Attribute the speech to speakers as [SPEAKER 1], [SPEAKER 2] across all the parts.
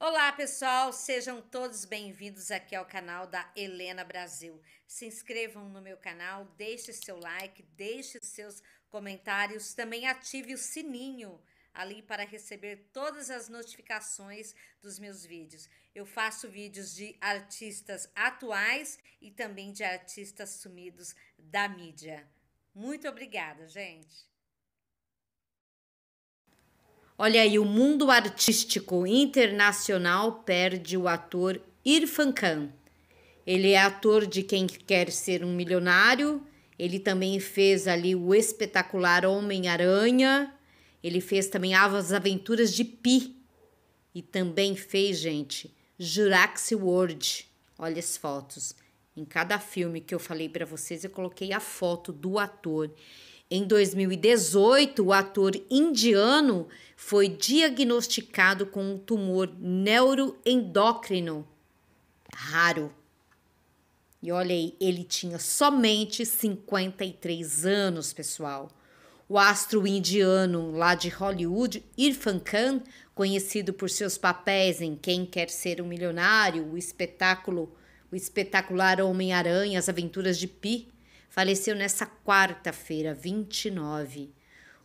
[SPEAKER 1] Olá, pessoal, sejam todos bem-vindos aqui ao canal da Helena Brasil. Se inscrevam no meu canal, deixe seu like, deixe seus comentários, também ative o sininho ali para receber todas as notificações dos meus vídeos. Eu faço vídeos de artistas atuais e também de artistas sumidos da mídia. Muito obrigada, gente! Olha aí, o mundo artístico internacional perde o ator Irfan Khan. Ele é ator de Quem Quer Ser um Milionário. Ele também fez ali o espetacular Homem-Aranha. Ele fez também As Aventuras de Pi. E também fez, gente, Jurassic World. Olha as fotos. Em cada filme que eu falei para vocês, eu coloquei a foto do ator. Em 2018, o ator indiano foi diagnosticado com um tumor neuroendócrino raro. E olha aí, ele tinha somente 53 anos, pessoal. O astro indiano lá de Hollywood, Irfan Khan, conhecido por seus papéis em Quem Quer Ser um Milionário, o espetáculo o espetacular Homem-Aranha, As Aventuras de Pi, faleceu nesta quarta-feira, 29.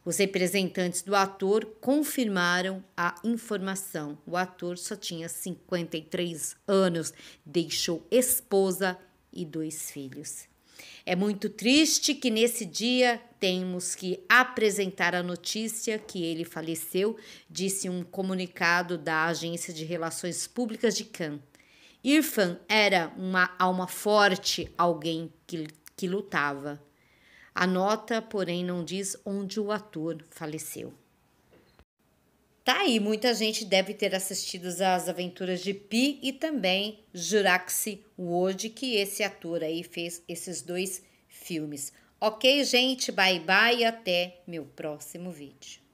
[SPEAKER 1] Os representantes do ator confirmaram a informação. O ator só tinha 53 anos, deixou esposa e dois filhos. É muito triste que nesse dia temos que apresentar a notícia que ele faleceu, disse um comunicado da Agência de Relações Públicas de Cannes. Irfan era uma alma forte, alguém que, que lutava. A nota, porém, não diz onde o ator faleceu. Tá aí, muita gente deve ter assistido às aventuras de Pi e também Juraxi World, que esse ator aí fez esses dois filmes. Ok, gente? Bye bye e até meu próximo vídeo.